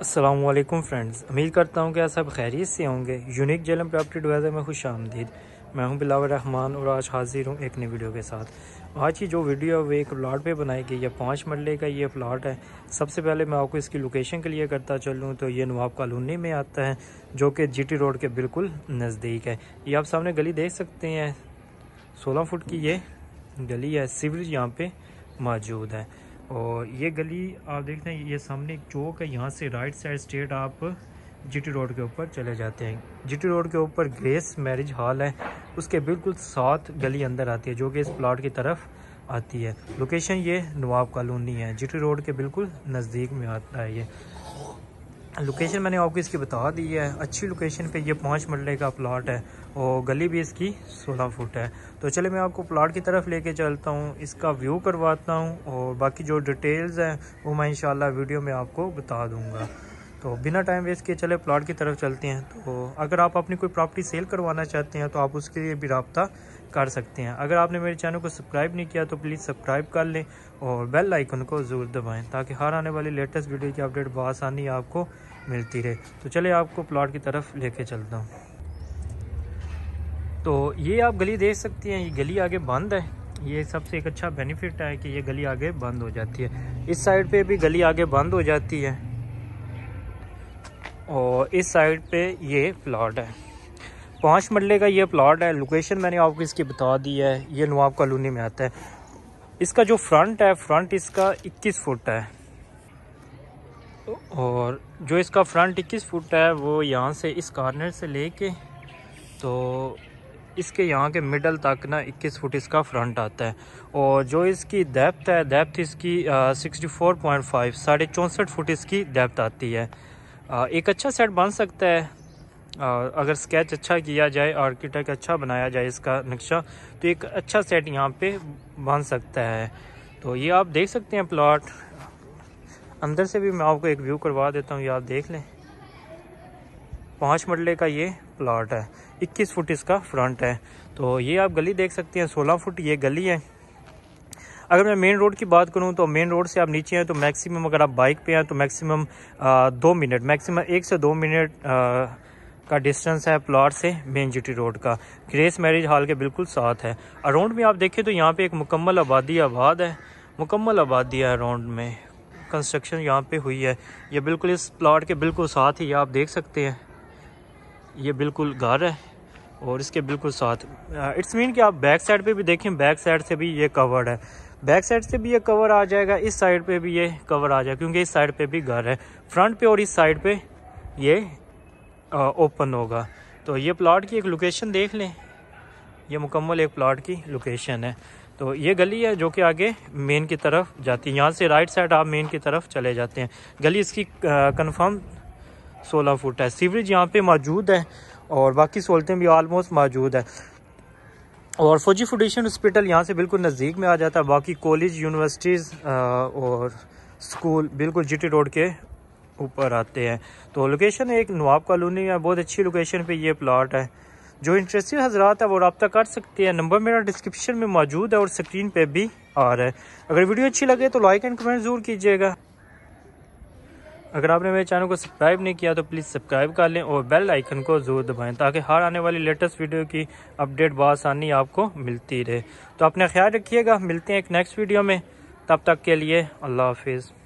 Aslam friends उम्मीद करता हूँ कि आप सब खैरियत से होंगे यूनिक जेलम प्रॉपर्टी डिवाइजर में खुश आमदीद मैं हूँ बिलावर रहमान और आज हाजिर हूँ एक नई वीडियो के साथ आज की जो वीडियो है वो एक प्लाट पे बनाई गई है पाँच मरले का ये प्लाट है सबसे पहले मैं आपको इसकी लोकेशन क्लियर करता चलूँ तो ये नवाब कॉलोनी में आता है जो कि टी रोड के बिल्कुल नज़दीक है ये आप सामने गली देख सकते हैं सोलह फुट की ये गली है सीवरेज यहाँ पर मौजूद है और ये गली आप देखते हैं ये सामने एक चौक है यहाँ से राइट साइड स्ट्रेट आप जीटी रोड के ऊपर चले जाते हैं जीटी रोड के ऊपर ग्रेस मैरिज हॉल है उसके बिल्कुल सात गली अंदर आती है जो कि इस प्लाट की तरफ आती है लोकेशन ये नवाब कॉलोनी है जीटी रोड के बिल्कुल नज़दीक में आता है ये लोकेशन मैंने आपको इसकी बता दी है अच्छी लोकेशन पे ये पाँच मरले का प्लाट है और गली भी इसकी सोलह फुट है तो चले मैं आपको प्लाट की तरफ लेके चलता हूँ इसका व्यू करवाता हूँ और बाकी जो डिटेल्स हैं वो मैं इन वीडियो में आपको बता दूँगा तो बिना टाइम वेस्ट किए चले प्लाट की तरफ चलते हैं तो अगर आप अपनी कोई प्रॉपर्टी सेल करवाना चाहते हैं तो आप उसके लिए भी रबता कर सकते हैं अगर आपने मेरे चैनल को सब्सक्राइब नहीं किया तो प्लीज़ सब्सक्राइब कर लें और बेल आइकन को ज़रूर दबाएं ताकि हर आने वाली लेटेस्ट वीडियो की अपडेट बसानी आपको मिलती रहे तो चले आपको प्लाट की तरफ ले चलता हूँ तो ये आप गली देख सकती हैं ये गली आगे बंद है ये सबसे एक अच्छा बेनिफिट है कि ये गली आगे बंद हो जाती है इस साइड पे भी गली आगे बंद हो जाती है और इस साइड पे ये प्लाट है पाँच मरले का ये प्लाट है लोकेशन मैंने आपको इसकी बता दी है ये नवाब कॉलोनी में आता है इसका जो फ्रंट है फ्रंट इसका 21 फुट है और जो इसका फ्रंट 21 फुट है वो यहाँ से इस कॉर्नर से लेके तो इसके यहाँ के मिडल तक ना 21 फुट इसका फ्रंट आता है और जो इसकी डेप्थ है डेप्थ इसकी 64.5 फोर पॉइंट फाइव साढ़े चौंसठ फुट इसकी डेप्थ आती है एक अच्छा सेट बन सकता है अगर स्केच अच्छा किया जाए आर्किटेक्ट अच्छा बनाया जाए इसका नक्शा तो एक अच्छा सेट यहाँ पे बन सकता है तो ये आप देख सकते हैं प्लाट अंदर से भी मैं आपको एक व्यू करवा देता हूँ ये आप देख लें पाँच मरले का ये प्लाट है इक्कीस फुट इसका फ्रंट है तो ये आप गली देख सकते हैं सोलह फुट ये गली है अगर मैं मेन रोड की बात करूँ तो मेन रोड से आप नीचे हैं तो मैक्सिमम अगर आप बाइक पे हैं तो मैक्सिमम दो मिनट मैक्सिमम एक से दो मिनट का डिस्टेंस है प्लाट से मेन जी रोड का ग्रेस मैरिज हॉल के बिल्कुल साथ है अराउंड में आप देखें तो यहाँ पर एक मुकम्मल आबादी आबाद है मुकम्मल आबादी है अराउंड में कंस्ट्रक्शन यहाँ पर हुई है ये बिल्कुल इस प्लाट के बिल्कुल साथ ही आप देख सकते हैं ये बिल्कुल घर है और इसके बिल्कुल साथ इट्स मीन कि आप बैक साइड पे भी देखें बैक साइड से भी ये कवर्ड है बैक साइड से भी ये कवर आ जाएगा इस साइड पे भी ये कवर आ जाएगा क्योंकि इस साइड पे भी घर है फ्रंट पे और इस साइड पे ये ओपन होगा तो ये प्लाट की एक लोकेशन देख लें ये मुकम्मल एक प्लाट की लोकेशन है तो ये गली है जो कि आगे मेन की तरफ जाती है यहाँ से राइट साइड आप मेन की तरफ चले जाते हैं गली इसकी कन्फर्म सोलह फुट है सीवरेज यहाँ पर मौजूद है और बाकी सहूलतें भी आलमोस्ट मौजूद है और फौजी फाउंडेशन हॉस्पिटल यहाँ से बिल्कुल नज़दीक में आ जाता है बाकी कॉलेज यूनिवर्सिटीज़ और स्कूल बिल्कुल जीटी रोड के ऊपर आते हैं तो लोकेशन एक नवाब कॉलोनी है बहुत अच्छी लोकेशन पे ये प्लाट है जो इंटरेस्टेड हजरात है वो रबता कर सकते हैं नंबर मेरा डिस्क्रिप्शन में मौजूद है और स्क्रीन पे भी आ रहा है अगर वीडियो अच्छी लगे तो लाइक एंड कमेंट ज़रूर कीजिएगा अगर आपने मेरे चैनल को सब्सक्राइब नहीं किया तो प्लीज़ सब्सक्राइब कर लें और बेल आइकन को ज़रूर दबाएं ताकि हर आने वाली लेटेस्ट वीडियो की अपडेट बसानी आपको मिलती रहे तो अपना ख्याल रखिएगा मिलते हैं एक नेक्स्ट वीडियो में तब तक के लिए अल्लाह हाफिज़